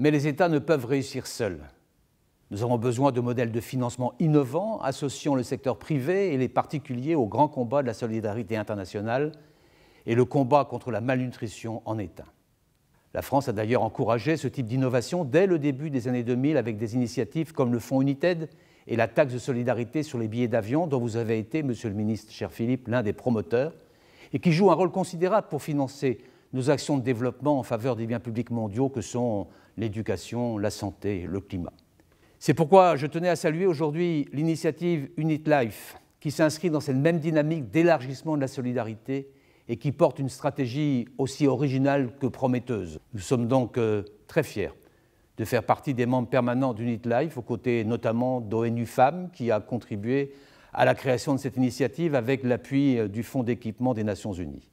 mais les États ne peuvent réussir seuls. Nous avons besoin de modèles de financement innovants associant le secteur privé et les particuliers au grand combat de la solidarité internationale et le combat contre la malnutrition en État. La France a d'ailleurs encouragé ce type d'innovation dès le début des années 2000 avec des initiatives comme le Fonds United et la taxe de solidarité sur les billets d'avion dont vous avez été, Monsieur le ministre, cher Philippe, l'un des promoteurs, et qui joue un rôle considérable pour financer nos actions de développement en faveur des biens publics mondiaux que sont l'éducation, la santé, et le climat. C'est pourquoi je tenais à saluer aujourd'hui l'initiative Unit Life, qui s'inscrit dans cette même dynamique d'élargissement de la solidarité et qui porte une stratégie aussi originale que prometteuse. Nous sommes donc euh, très fiers de faire partie des membres permanents d'Unit Life, aux côtés notamment d'ONU Femmes, qui a contribué à la création de cette initiative avec l'appui euh, du Fonds d'équipement des Nations Unies.